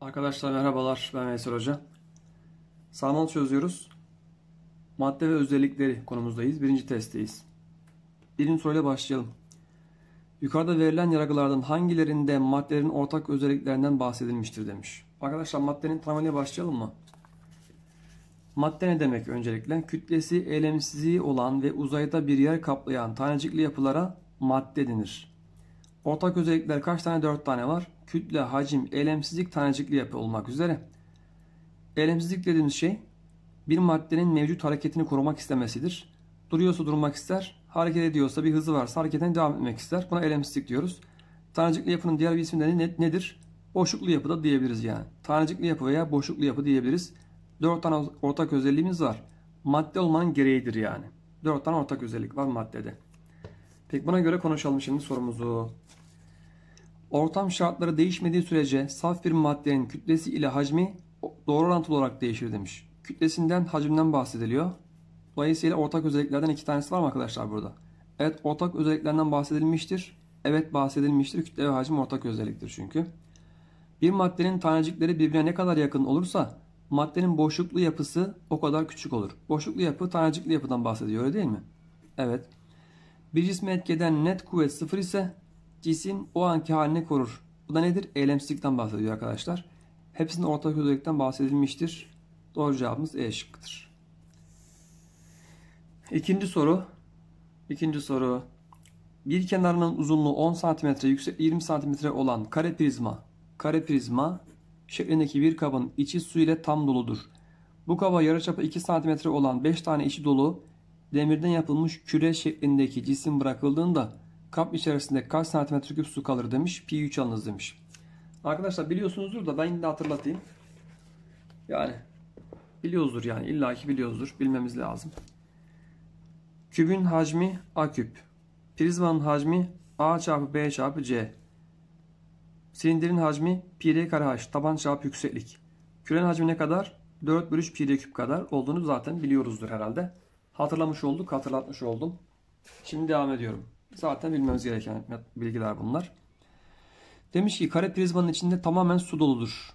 Arkadaşlar merhabalar ben Veysel Hoca. Sarmal çözüyoruz. Madde ve özellikleri konumuzdayız. Birinci testteyiz. Birinci soruyla başlayalım. Yukarıda verilen yargılardan hangilerinde maddelerin ortak özelliklerinden bahsedilmiştir demiş. Arkadaşlar maddenin tanımıyla başlayalım mı? Madde ne demek öncelikle? Kütlesi eylemsizliği olan ve uzayda bir yer kaplayan tanecikli yapılara madde denir. Ortak özellikler kaç tane? dört tane var kütle, hacim, elemsizlik, tanecikli yapı olmak üzere. Elemsizlik dediğimiz şey bir maddenin mevcut hareketini korumak istemesidir. Duruyorsa durmak ister, hareket ediyorsa bir hızı varsa hareketine devam etmek ister. Buna elemsizlik diyoruz. Tanecikli yapının diğer bir ismi de ne, nedir? Boşluklu yapı da diyebiliriz yani. Tanecikli yapı veya boşluklu yapı diyebiliriz. Dört tane ortak özelliğimiz var. Madde olmanın gereğidir yani. Dört tane ortak özellik var maddede. Peki buna göre konuşalım şimdi sorumuzu. Ortam şartları değişmediği sürece saf bir maddenin kütlesi ile hacmi doğru orantılı olarak değişir demiş. Kütlesinden hacimden bahsediliyor. Dolayısıyla ortak özelliklerden iki tanesi var mı arkadaşlar burada? Evet ortak özelliklerden bahsedilmiştir. Evet bahsedilmiştir. Kütle ve hacim ortak özelliktir çünkü. Bir maddenin tanecikleri birbirine ne kadar yakın olursa maddenin boşluklu yapısı o kadar küçük olur. Boşluklu yapı tanecikli yapıdan bahsediyor öyle değil mi? Evet. Bir cisme etkeden net kuvvet sıfır ise Cisim o anki halini korur. Bu da nedir? Eylemsizlikten bahsediyor arkadaşlar. Hepsinin ortak özellikten bahsedilmiştir. Doğru cevabımız E şıkkıdır. İkinci soru. İkinci soru. Bir kenarının uzunluğu 10 cm, yüksek 20 cm olan kare prizma, kare prizma şeklindeki bir kabın içi su ile tam doludur. Bu kaba yarıçapı 2 cm olan 5 tane içi dolu demirden yapılmış küre şeklindeki cisim bırakıldığında Kamp içerisinde kaç santimetre küp su kalır demiş. Pi 3 alınız demiş. Arkadaşlar biliyorsunuzdur da ben yine de hatırlatayım. Yani biliyoruzdur yani illaki biliyoruzdur. Bilmemiz lazım. Kübün hacmi A küp. Prizmanın hacmi A çarpı B çarpı C. Silindirin hacmi pi r kare h. Taban çarpı yükseklik. Kürenin hacmi ne kadar? 4 bölü 3 pi r küp kadar olduğunu zaten biliyoruzdur herhalde. Hatırlamış olduk, hatırlatmış oldum. Şimdi devam ediyorum. Zaten bilmemiz gereken bilgiler bunlar. Demiş ki kare prizmanın içinde tamamen su doludur.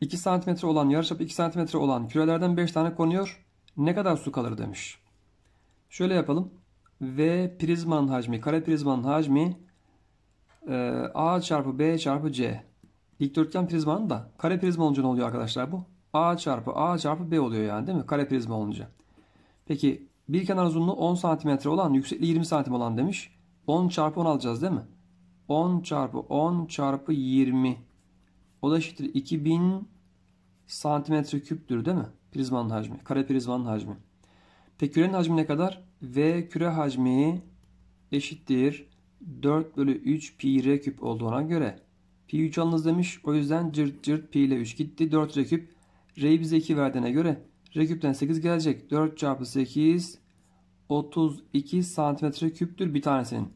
2 cm olan yarıçap 2 cm olan kürelerden 5 tane konuyor. Ne kadar su kalır demiş. Şöyle yapalım. V prizmanın hacmi, kare prizmanın hacmi e, A çarpı B çarpı C. Dikdörtgen prizmanın da kare prizma olunca ne oluyor arkadaşlar bu? A çarpı A çarpı B oluyor yani değil mi? Kare prizma olunca. Peki bir kenar uzunluğu 10 cm olan, yüksekliği 20 cm olan demiş. 10 çarpı 10 alacağız değil mi? 10 çarpı 10 çarpı 20. O da eşittir 2000 santimetre küptür değil mi? Prizmanın hacmi. Kare prizmanın hacmi. Peki kürenin hacmi ne kadar? V küre hacmi eşittir 4 bölü 3 pi r küp olduğuna göre. Pi 3 alınız demiş. O yüzden cırt cırt pi ile 3 gitti. 4 r küp. R'yi bize 2 verdiğine göre Reküpten 8 gelecek. 4 çarpı 8 32 santimetre küptür bir tanesinin.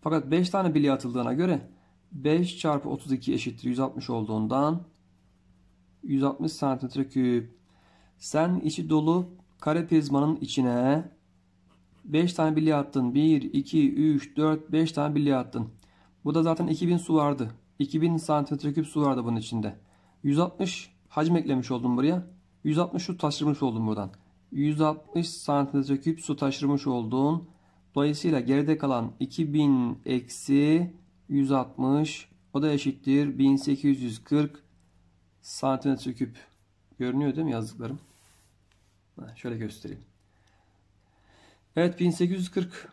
Fakat 5 tane bilye atıldığına göre 5 çarpı 32 eşittir 160 olduğundan 160 santimetre küp. Sen içi dolu kare prizmanın içine 5 tane bilye attın. 1, 2, 3, 4, 5 tane bilye attın. Bu da zaten 2000 su vardı. 2000 santimetre küp su vardı bunun içinde. 160 hacim eklemiş oldum buraya. 160 su taşırmış oldun buradan. 160 santimetre küp su taşırmış oldun. Dolayısıyla geride kalan 2000 eksi 160 o da eşittir 1840 santimetre küp. Görünüyor değil mi yazdıklarım? şöyle göstereyim. Evet 1840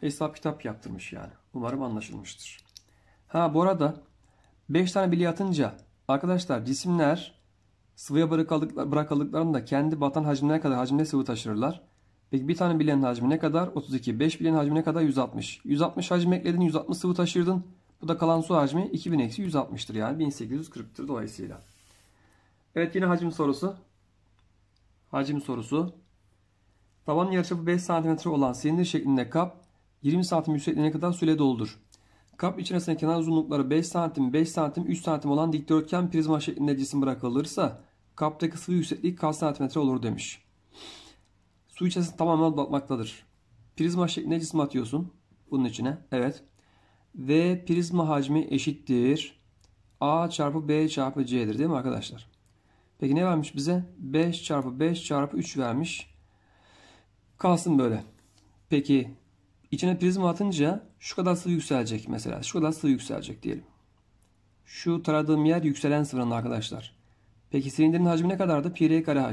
hesap kitap yaptırmış yani. Umarım anlaşılmıştır. Ha bu arada 5 tane bilye atınca arkadaşlar cisimler Sıvıya bırakıldıklarında da kendi batan hacmine kadar hacimde sıvı taşırlar. Peki bir tane bileğin hacmi ne kadar? 32. 5 bileğin hacmi ne kadar? 160. 160 hacim ekledin 160 sıvı taşırdın. Bu da kalan su hacmi 2000-160'tır yani 1840'tır dolayısıyla. Evet yine hacim sorusu. Hacim sorusu. Taban yarıçapı 5 cm olan silindir şeklinde kap 20 cm yüksekliğine kadar süle doldur. Kap içerisinde kenar uzunlukları 5 cm, 5 cm, 3 cm olan dikdörtgen prizma şeklinde cisim bırakılırsa Kaptaki sıvı yüksekliği kaç santimetre olur demiş. Su içerisinde tamamen batmaktadır. Prizma şeklinde cisim atıyorsun bunun içine. Evet. Ve prizma hacmi eşittir. A çarpı B çarpı C'dir değil mi arkadaşlar? Peki ne vermiş bize? 5 çarpı 5 çarpı 3 vermiş. Kalsın böyle. Peki içine prizma atınca şu kadar sıvı yükselecek mesela. Şu kadar sıvı yükselecek diyelim. Şu taradığım yer yükselen sıvının arkadaşlar. Peki silindirin hacmi ne kadardı? Pi r kare h.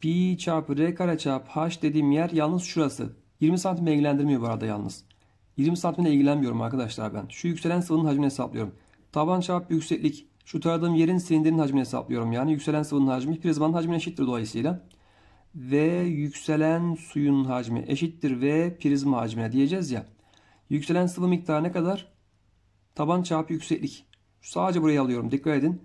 Pi çarpı r kare çarpı h dediğim yer yalnız şurası. 20 santim ilgilendirmiyor bu arada yalnız. 20 santimle ilgilenmiyorum arkadaşlar ben. Şu yükselen sıvının hacmini hesaplıyorum. Taban çarpı yükseklik. Şu taradığım yerin silindirin hacmini hesaplıyorum. Yani yükselen sıvının hacmi prizmanın hacmine eşittir dolayısıyla. Ve yükselen suyun hacmi eşittir ve prizma hacmine diyeceğiz ya. Yükselen sıvı miktarı ne kadar? Taban çarpı yükseklik. Sadece buraya alıyorum. Dikkat edin.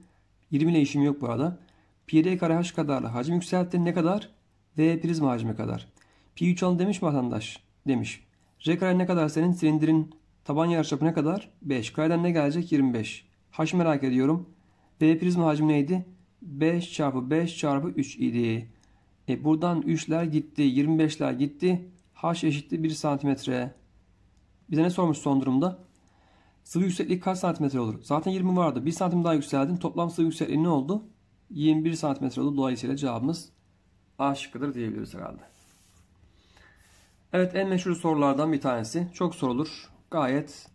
20 ile işim yok bu arada. Pi d kare h kadarla hacim yükseltti. Ne kadar? V prizma hacmi kadar. Pi 3 alın demiş mi vatandaş? Demiş. R kare ne kadar senin silindirin taban yarıçapı ne kadar? 5. Kareden ne gelecek? 25. H merak ediyorum. V prizma hacmi neydi? 5 çarpı 5 çarpı 3 idi. E buradan 3'ler gitti. 25'ler gitti. H eşittir 1 santimetre. Bize ne sormuş son durumda? Sıvı yükseklik kaç santimetre olur? Zaten 20 vardı. 1 santim daha yükseldin. Toplam sıvı yüksekliği ne oldu? 21 santimetre oldu. Dolayısıyla cevabımız A şıkkıdır diyebiliriz herhalde. Evet en meşhur sorulardan bir tanesi. Çok sorulur. Gayet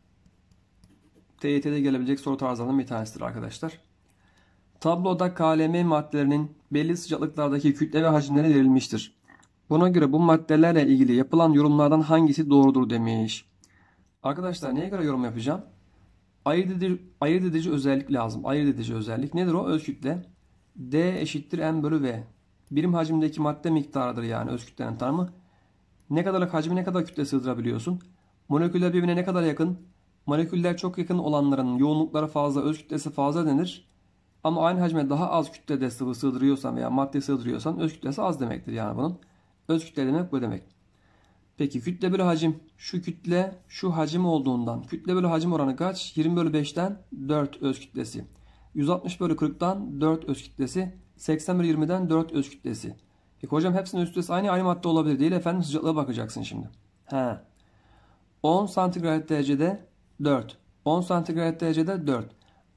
TYT'de gelebilecek soru tarzlarından bir tanesidir arkadaşlar. Tabloda KLM maddelerinin belli sıcaklıklardaki kütle ve hacimleri verilmiştir. Buna göre bu maddelerle ilgili yapılan yorumlardan hangisi doğrudur demiş. Arkadaşlar neye göre yorum yapacağım? ayırt edici, ayırt edici özellik lazım. Ayırt edici özellik nedir o? Öz kütle, D eşittir M bölü V. Birim hacimdeki madde miktarıdır yani öz kütlenin tanımı. Ne kadarlık hacmi ne kadar kütle sığdırabiliyorsun? Moleküller birbirine ne kadar yakın? Moleküller çok yakın olanların yoğunlukları fazla, öz kütlesi fazla denir. Ama aynı hacme daha az kütlede sıvı sığdırıyorsan veya madde sığdırıyorsan öz kütlesi az demektir yani bunun. Öz kütle demek bu demek. Peki kütle bölü hacim. Şu kütle şu hacim olduğundan. Kütle bölü hacim oranı kaç? 20 bölü 5'ten 4 öz kütlesi. 160 bölü 40'tan 4 öz kütlesi. 80 bölü 20'den 4 öz kütlesi. Peki hocam hepsinin üst üstesi aynı aynı madde olabilir değil efendim. Sıcaklığa bakacaksın şimdi. He. 10 santigrat derecede 4. 10 santigrat derecede 4.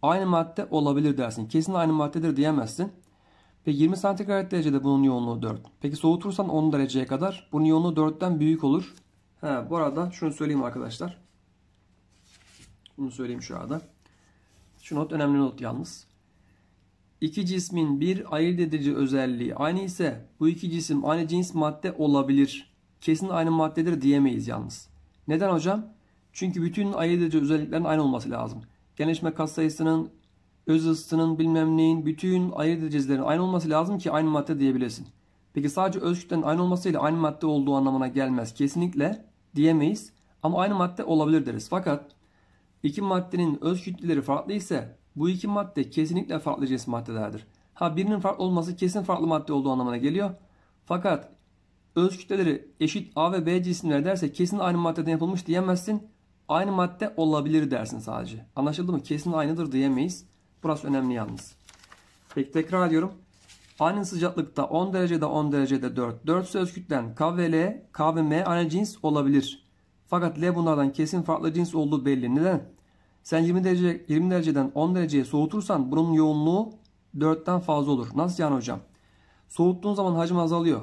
Aynı madde olabilir dersin. Kesin aynı maddedir diyemezsin ve 20 santigrat derecede bunun yoğunluğu 4. Peki soğutursan 10 dereceye kadar bunun yoğunluğu 4'ten büyük olur. Ha, bu arada şunu söyleyeyim arkadaşlar. Bunu söyleyeyim şu arada. Şu not önemli not yalnız. İki cismin bir ayırt edici özelliği aynı ise bu iki cisim aynı cins madde olabilir. Kesin aynı maddedir diyemeyiz yalnız. Neden hocam? Çünkü bütün ayırt edici özelliklerin aynı olması lazım. Genleşme katsayısının öz ısısının bilmem neyin bütün ayrı derecelerinin aynı olması lazım ki aynı madde diyebilesin. Peki sadece öz kütlenin aynı olmasıyla aynı madde olduğu anlamına gelmez. Kesinlikle diyemeyiz ama aynı madde olabilir deriz. Fakat iki maddenin öz kütleleri farklı ise bu iki madde kesinlikle farklı cins maddelerdir. Ha birinin farklı olması kesin farklı madde olduğu anlamına geliyor. Fakat öz kütleleri eşit A ve B cisimler derse kesin aynı maddeden yapılmış diyemezsin. Aynı madde olabilir dersin sadece. Anlaşıldı mı? Kesin aynıdır diyemeyiz. Burası önemli yalnız. Peki tekrar ediyorum. Aynı sıcaklıkta 10 derecede 10 derecede 4. 4 söz kütlen K ve L, K ve M aynı cins olabilir. Fakat L bunlardan kesin farklı cins olduğu belli. Neden? Sen 20, derece, 20 dereceden 10 dereceye soğutursan bunun yoğunluğu 4'ten fazla olur. Nasıl yani hocam? Soğuttuğun zaman hacim azalıyor.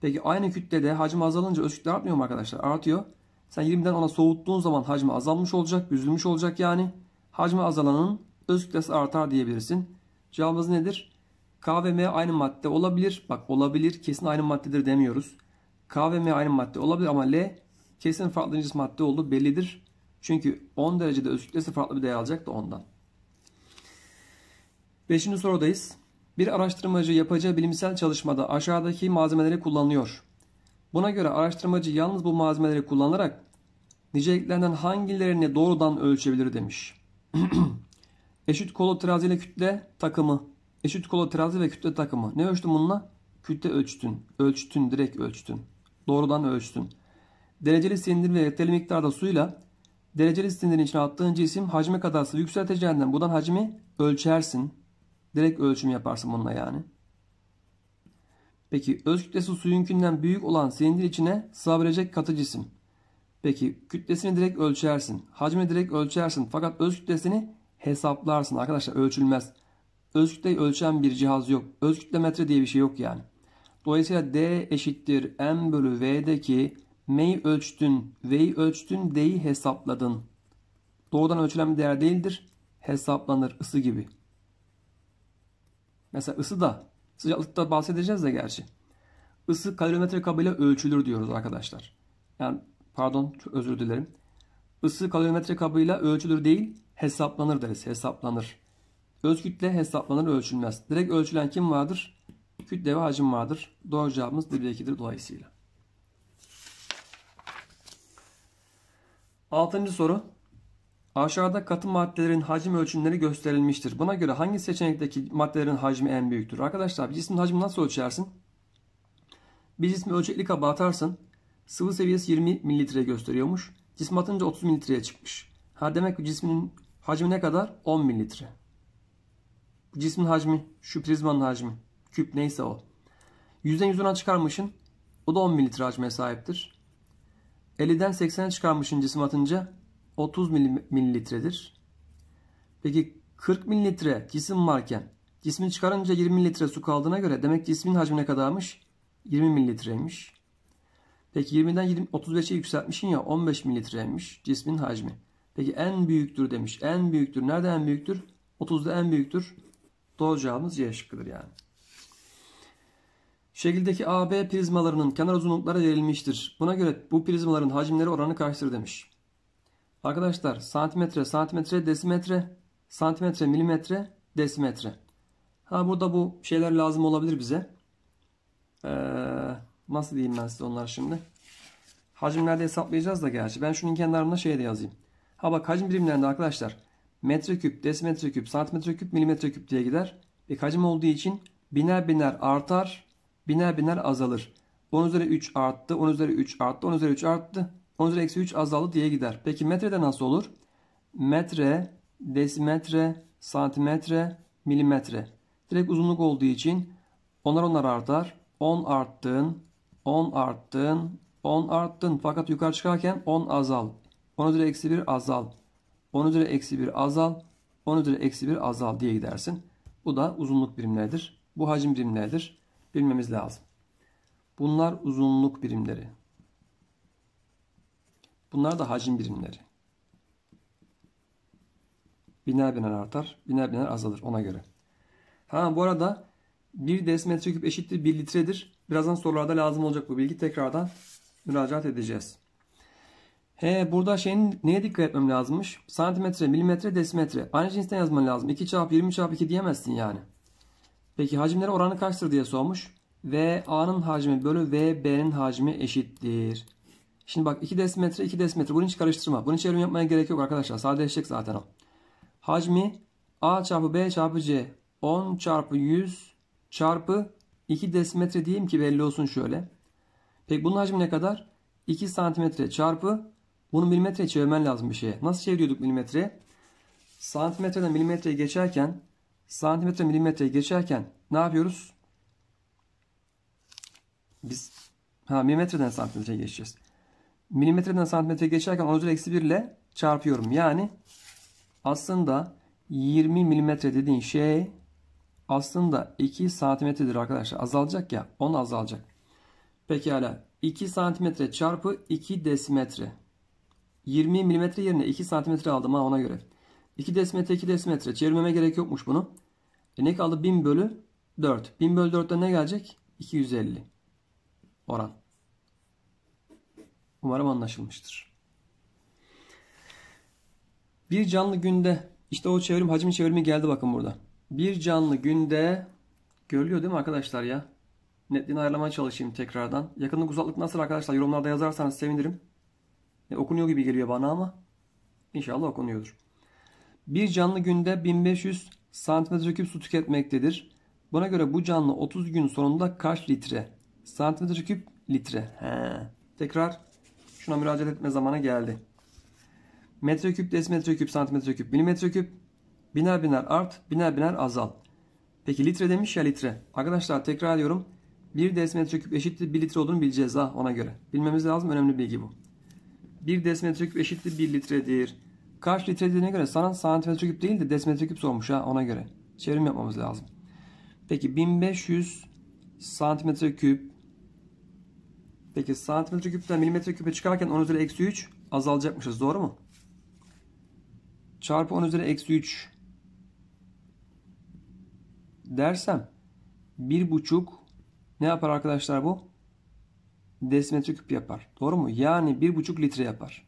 Peki aynı kütlede hacim azalınca öz kütle artmıyor mu arkadaşlar? Artıyor. Sen 20'den ona soğuttuğun zaman hacmi azalmış olacak, büzülmüş olacak yani. Hacmi azalanın Öz kütlesi artar diyebilirsin. Cevabımız nedir? K ve M aynı madde olabilir. Bak olabilir kesin aynı maddedir demiyoruz. K ve M aynı madde olabilir ama L kesin farklı cins madde olduğu bellidir. Çünkü 10 derecede öz kütlesi farklı bir değer alacak da ondan. Beşinci sorudayız. Bir araştırmacı yapacağı bilimsel çalışmada aşağıdaki malzemeleri kullanıyor. Buna göre araştırmacı yalnız bu malzemeleri kullanarak niceliklerinden hangilerini doğrudan ölçebilir demiş. Eşit kolo terazi ile kütle takımı. Eşit kolo terazi ve kütle takımı. Ne ölçtün bununla? Kütle ölçtün. Ölçtün, direkt ölçtün. Doğrudan ölçtün. Dereceli silindir ve yeterli miktarda suyla dereceli silindirin içine attığın cisim hacme kadarsı yükselteceğinden buradan hacmi ölçersin. Direkt ölçüm yaparsın bununla yani. Peki öz kütlesi suyunkinden büyük olan silindir içine sığabilecek katı cisim. Peki kütlesini direkt ölçersin. Hacmi direkt ölçersin. Fakat öz kütlesini hesaplarsın arkadaşlar ölçülmez. Özgütle ölçen bir cihaz yok. Özgütle metre diye bir şey yok yani. Dolayısıyla D eşittir M bölü V'deki M'yi ölçtün, V'yi ölçtün, D'yi hesapladın. Doğrudan ölçülen bir değer değildir. Hesaplanır ısı gibi. Mesela ısı da sıcaklıkta bahsedeceğiz de gerçi. Isı kalorimetre kabıyla ölçülür diyoruz arkadaşlar. Yani pardon özür dilerim. Isı kalorimetre kabıyla ölçülür değil, hesaplanır deriz. Hesaplanır. Öz kütle hesaplanır ölçülmez. Direkt ölçülen kim vardır? Kütle ve hacim vardır. Doğru cevabımız 1-2'dir dolayısıyla. Altıncı soru. Aşağıda katı maddelerin hacim ölçümleri gösterilmiştir. Buna göre hangi seçenekteki maddelerin hacmi en büyüktür? Arkadaşlar bir cismin hacmi nasıl ölçersin? Bir cismi ölçekli kaba atarsın. Sıvı seviyesi 20 mililitre gösteriyormuş. Cismi atınca 30 mililitreye çıkmış. Ha demek ki cismin Hacmi ne kadar? 10 mililitre. Bu cismin hacmi, şu prizmanın hacmi, küp neyse o. Yüzden yüzüne çıkarmışın, o da 10 mililitre hacme sahiptir. 50'den 80'e çıkarmışın cisim atınca 30 mililitredir. Peki 40 mililitre cisim varken cismin çıkarınca 20 mililitre su kaldığına göre demek cismin hacmi ne kadarmış? 20 mililitreymiş. Peki 20'den 20, 35'e yükseltmişin ya 15 mililitreymiş cismin hacmi. Peki en büyüktür demiş. En büyüktür. Nerede en büyüktür? 30'da en büyüktür. Doğru cevabımız C şıkkıdır yani. Şekildeki AB prizmalarının kenar uzunlukları verilmiştir. Buna göre bu prizmaların hacimleri oranı karşıtır demiş. Arkadaşlar santimetre, santimetre, desimetre, santimetre, milimetre, desimetre. Ha burada bu şeyler lazım olabilir bize. Ee, nasıl diyeyim ben size onlar şimdi. Hacimlerde hesaplayacağız da gerçi. Ben şunun kenarına şey de yazayım. Ha bak hacim birimlerinde arkadaşlar metreküp, desimetreküp, santimetreküp, milimetreküp diye gider. Ve hacim olduğu için biner biner artar, biner biner azalır. 10 üzeri 3 arttı, 10 üzeri 3 arttı, 10 üzeri 3 arttı, 10 üzeri eksi 3 azaldı diye gider. Peki metrede nasıl olur? Metre, desimetre, santimetre, milimetre. Direkt uzunluk olduğu için onlar onlar artar. 10 arttın, 10 arttın, 10 arttın. Fakat yukarı çıkarken 10 azal. 10 üzeri eksi 1 azal. 10 üzeri eksi 1 azal. 10 üzeri eksi 1 azal diye gidersin. Bu da uzunluk birimleridir. Bu hacim birimleridir. Bilmemiz lazım. Bunlar uzunluk birimleri. Bunlar da hacim birimleri. Biner biner artar. Biner biner azalır ona göre. Ha bu arada 1 desimetre küp eşittir 1 litredir. Birazdan sorularda lazım olacak bu bilgi. Tekrardan müracaat edeceğiz. He burada şeyin neye dikkat etmem lazımmış? Santimetre, milimetre, desimetre. Aynı cinsten yazman lazım. 2 çarpı 20 çarpı 2 diyemezsin yani. Peki hacimlere oranı kaçtır diye sormuş. V A'nın hacmi bölü V B'nin hacmi eşittir. Şimdi bak 2 desimetre 2 desimetre bunu hiç karıştırma. Bunu çevrim yapmaya gerek yok arkadaşlar. Sadeleşecek zaten o. Hacmi A çarpı B çarpı C 10 çarpı 100 çarpı 2 desimetre diyeyim ki belli olsun şöyle. Peki bunun hacmi ne kadar? 2 santimetre çarpı bunu milimetreye çevirmen lazım bir şeye. Nasıl çeviriyorduk milimetre? Santimetreden milimetreye geçerken santimetre milimetreye geçerken ne yapıyoruz? Biz ha milimetreden santimetreye geçeceğiz. Milimetreden santimetreye geçerken 10 eksi 1 ile çarpıyorum. Yani aslında 20 milimetre dediğin şey aslında 2 santimetredir arkadaşlar. Azalacak ya 10 azalacak. Pekala 2 santimetre çarpı 2 desimetre. 20 mm yerine 2 cm aldım ona göre. 2 desimetre 2 desimetre çevirmeme gerek yokmuş bunu. E ne kaldı? 1000 bölü 4. 1000 bölü 4'ten ne gelecek? 250 oran. Umarım anlaşılmıştır. Bir canlı günde işte o çevrim hacim çevrimi geldi bakın burada. Bir canlı günde görülüyor değil mi arkadaşlar ya? Netliğini ayarlamaya çalışayım tekrardan. Yakınlık uzaklık nasıl arkadaşlar yorumlarda yazarsanız sevinirim. E, okunuyor gibi geliyor bana ama inşallah okunuyordur. Bir canlı günde 1500 santimetreküp su tüketmektedir. Buna göre bu canlı 30 gün sonunda kaç litre? Santimetreküp litre. He. Tekrar şuna müracaat etme zamanı geldi. Metreküp, desimetreküp, santimetreküp, milimetreküp. Biner biner art, biner biner azal. Peki litre demiş ya litre. Arkadaşlar tekrar ediyorum. 1 desimetreküp eşittir 1 litre olduğunu bileceğiz ha ona göre. Bilmemiz lazım önemli bilgi bu. 1 desimetre küp eşittir 1 litredir. Kaç litre dediğine göre sana santimetre küp değil de desimetre küp sormuş ha ona göre. Çevrim yapmamız lazım. Peki 1500 santimetre küp. Peki santimetre küpten milimetre küpe çıkarken 10 üzeri eksi 3 azalacakmışız doğru mu? Çarpı 10 üzeri eksi 3 dersem 1,5 ne yapar arkadaşlar bu? desimetre küp yapar. Doğru mu? Yani 1,5 litre yapar.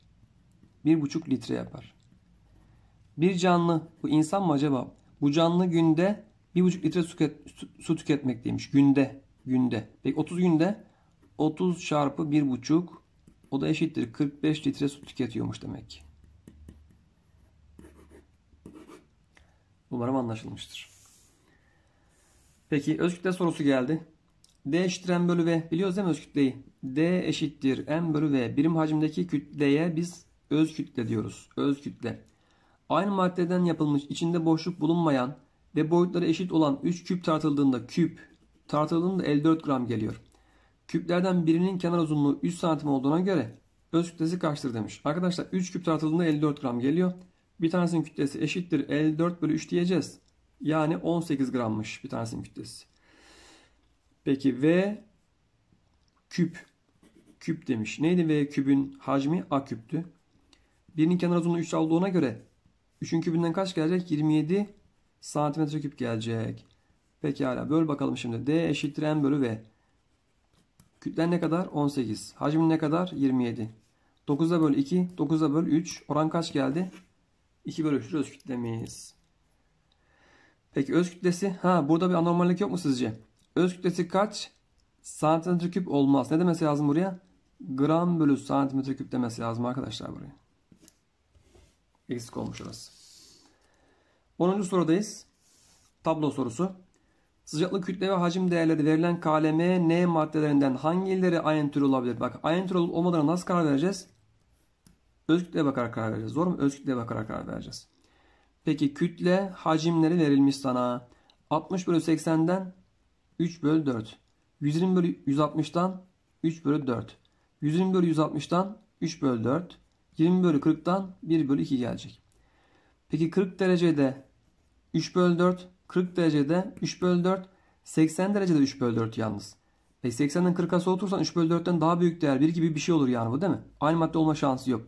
1,5 litre yapar. Bir canlı, bu insan mı acaba? Bu canlı günde 1,5 litre su, su tüketmekteymiş. Günde. Günde. Peki 30 günde 30 çarpı 1,5 o da eşittir. 45 litre su tüketiyormuş demek Umarım anlaşılmıştır. Peki özgürlükte sorusu geldi. D eşittir M bölü V. Biliyoruz değil mi öz kütleyi? D eşittir M bölü V. Birim hacimdeki kütleye biz öz kütle diyoruz. Öz kütle. Aynı maddeden yapılmış içinde boşluk bulunmayan ve boyutları eşit olan 3 küp tartıldığında küp tartıldığında 54 gram geliyor. Küplerden birinin kenar uzunluğu 3 santim olduğuna göre öz kütlesi kaçtır demiş. Arkadaşlar 3 küp tartıldığında 54 gram geliyor. Bir tanesinin kütlesi eşittir 54 bölü 3 diyeceğiz. Yani 18 grammış bir tanesinin kütlesi. Peki V küp. Küp demiş. Neydi V kübün hacmi? A küptü. Birinin kenar uzunluğu 3 olduğuna göre 3'ün kübünden kaç gelecek? 27 santimetre küp gelecek. Pekala. Böl bakalım şimdi. D eşittir M bölü V. Kütlen ne kadar? 18. Hacmin ne kadar? 27. 9'a böl 2. 9'a böl 3. Oran kaç geldi? 2 bölü 3 öz kütlemiz. Peki öz kütlesi. Ha burada bir anormallik yok mu sizce? Öz kütlesi kaç? Santimetre küp olmaz. Ne demesi lazım buraya? Gram bölü santimetre küp demesi lazım arkadaşlar buraya. Eksik olmuş orası. 10. sorudayız. Tablo sorusu. Sıcaklık, kütle ve hacim değerleri verilen KLM, N maddelerinden hangileri aynı tür olabilir? Bak aynı tür olup olmadığına nasıl karar vereceğiz? Öz kütleye bakarak karar vereceğiz. Zor mu? Öz kütleye bakarak karar vereceğiz. Peki kütle hacimleri verilmiş sana. 60 bölü 80'den 3 bölü 4. 120 bölü 160'dan 3 bölü 4. 120 bölü 160'dan 3 bölü 4. 20 bölü 40'dan 1 bölü 2 gelecek. Peki 40 derecede 3 bölü 4. 40 derecede 3 bölü 4. 80 derecede 3 bölü 4 yalnız. Peki 80'den 40'a soğutursan 3 bölü 4'ten daha büyük değer 1 gibi bir şey olur yani bu değil mi? Aynı madde olma şansı yok.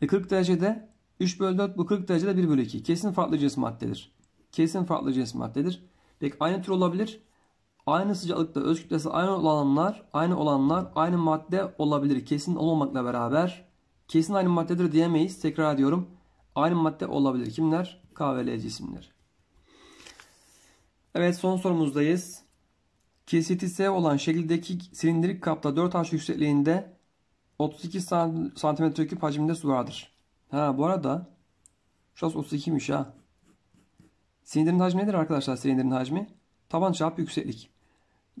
E 40 derecede 3 bölü 4 bu 40 derecede 1 bölü 2. Kesin farklı cins maddedir. Kesin farklı cins maddedir. Peki aynı tür olabilir. Aynı sıcaklıkta öz kütlesi aynı olanlar, aynı olanlar aynı madde olabilir. Kesin olmamakla beraber kesin aynı maddedir diyemeyiz. Tekrar ediyorum. Aynı madde olabilir. Kimler? K ve L cisimler. Evet son sorumuzdayız. Kesiti S olan şekildeki silindirik kapta 4H yüksekliğinde 32 cm3 hacimde su vardır. Ha bu arada şurası 32'miş ha. Silindirin hacmi nedir arkadaşlar silindirin hacmi? Taban çap yükseklik.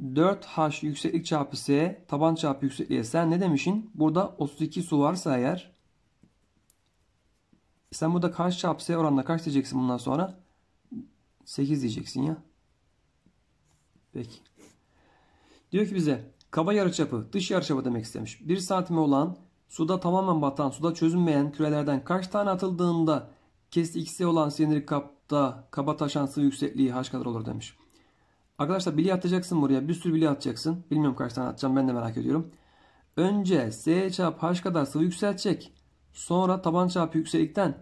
4H yükseklik çarpı S taban çarpı yüksekliğe sen ne demişin? Burada 32 su varsa eğer sen burada karşı çarpı S oranla kaç diyeceksin bundan sonra? 8 diyeceksin ya. Peki. Diyor ki bize kaba yarıçapı dış yarıçapı demek istemiş. 1 santime olan suda tamamen batan suda çözünmeyen kürelerden kaç tane atıldığında kesti x'e olan sinir kapta kaba taşan sıvı yüksekliği h kadar olur demiş. Arkadaşlar bilye atacaksın buraya. Bir sürü bilye atacaksın. Bilmiyorum kaç tane atacağım ben de merak ediyorum. Önce S çarpı H kadar sıvı yükseltecek. Sonra taban çarpı yükselikten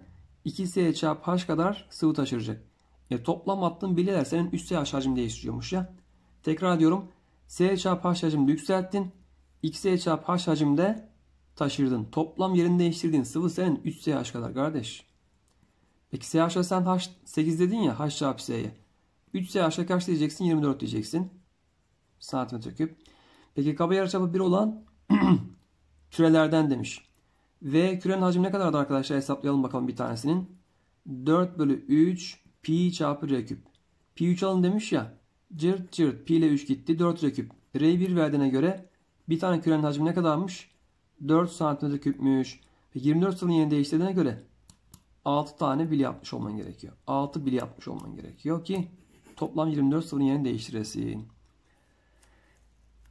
2S çarpı H kadar sıvı taşıracak. E, toplam attığın bilyeler senin üst SH hacim değiştiriyormuş ya. Tekrar diyorum, S çarpı H hacimde yükselttin. 2S çarpı H hacimde taşırdın. Toplam yerini değiştirdiğin sıvı senin 3 SH kadar kardeş. Peki SH'a sen H8 dedin ya H çarpı S'ye. 3 aşağı kaç diyeceksin? 24 diyeceksin. Santimetre küp. Peki kaba yarıçapı 1 olan kürelerden demiş. Ve kürenin hacmi ne kadardı arkadaşlar? Hesaplayalım bakalım bir tanesinin. 4 bölü 3 pi çarpı r küp. Pi 3 alın demiş ya. Cırt cırt pi ile 3 gitti. 4 r küp. R'yi 1 verdiğine göre bir tane kürenin hacmi ne kadarmış? 4 santimetre küpmüş. Ve 24 yılın yeni değiştirdiğine göre 6 tane bil yapmış olman gerekiyor. 6 bil yapmış olman gerekiyor ki Toplam 24 sıfırın yerini değiştiresin.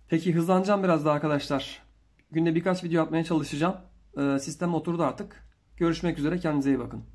Peki hızlanacağım biraz daha arkadaşlar. Günde birkaç video yapmaya çalışacağım. Ee, sistem oturdu artık. Görüşmek üzere. Kendinize iyi bakın.